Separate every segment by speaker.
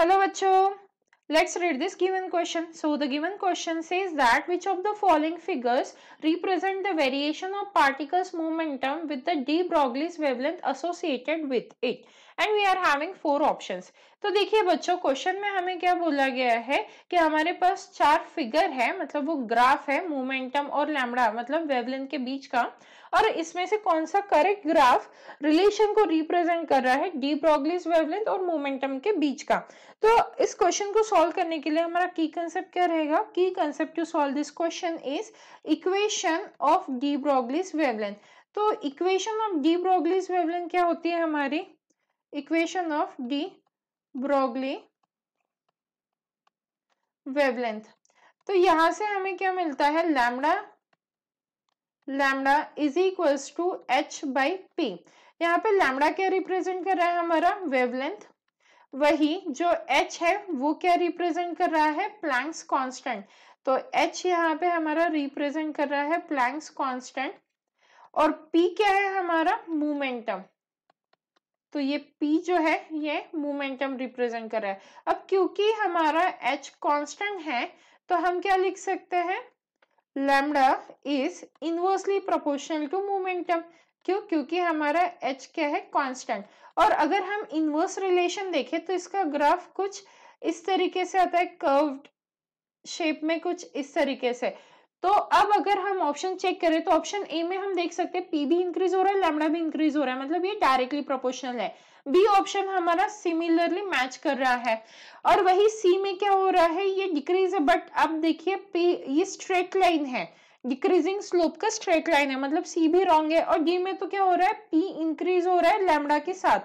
Speaker 1: Hello बच्चों Let's read this given question. So the given question says that which of the following figures represent the variation of particles momentum with the de Broglie's wavelength associated with it. and we are having four options तो देखिए बच्चों question में हमें क्या बोला गया है कि हमारे पास चार फिगर है मतलब वो ग्राफ है मोमेंटम और लैमड़ा मतलब वेवलेंथ के बीच का और इसमें से कौन सा करेक्ट ग्राफ रिलेशन को रिप्रेजेंट कर रहा है डी ब्रॉगलिस वेवलेंथ और मोमेंटम के बीच का तो इस क्वेश्चन को सॉल्व करने के लिए हमारा की कंसेप्ट क्या रहेगा की concept to solve this question is equation of de Broglie's wavelength तो equation of de Broglie's wavelength क्या होती है हमारी equation of de Broglie wavelength तो यहां से हमें क्या मिलता है lambda lambda is equals to H by P यहाँ पे लैमडा क्या रिप्रेजेंट कर रहा है हमारा वेवलेंथ वही जो एच है वो क्या रिप्रेजेंट कर रहा है प्लैंक्स कांस्टेंट तो एच यहाँ पे हमारा रिप्रेजेंट कर रहा है प्लैंक्स कांस्टेंट और पी क्या है हमारा मोमेंटम तो ये P जो है ये मोमेंटम रिप्रेजेंट कर रहा है अब क्योंकि हमारा H कांस्टेंट है तो हम क्या लिख सकते हैं lambda is inversely proportional to momentum क्यों क्योंकि हमारा एच क्या है कांस्टेंट और अगर हम इनवर्स रिलेशन देखें तो इसका ग्राफ कुछ इस तरीके से आता है कर्व्ड शेप में कुछ इस तरीके से तो अब अगर हम ऑप्शन चेक करें तो ऑप्शन ए में हम देख सकते हैं पी भी इंक्रीज हो रहा है लेमडा भी इंक्रीज हो रहा है मतलब ये डायरेक्टली प्रोपोर्शनल है बी ऑप्शन हमारा सिमिलरली मैच कर रहा है और वही सी में क्या हो रहा है ये डिक्रीज है बट अब देखिए ये स्ट्रेट लाइन है डिक्रीजिंग स्लोप का स्ट्रेट लाइन है मतलब सी भी रॉन्ग है और डी में तो क्या हो रहा है पी इंक्रीज हो रहा है लैमडा के साथ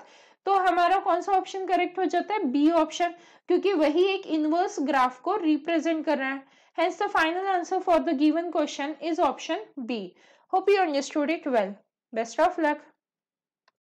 Speaker 1: तो हमारा कौन सा ऑप्शन करेक्ट हो जाता है बी ऑप्शन क्योंकि वही एक इनवर्स ग्राफ को रिप्रेजेंट कर रहा है final answer for the given question is option B option b hope you understood it well best of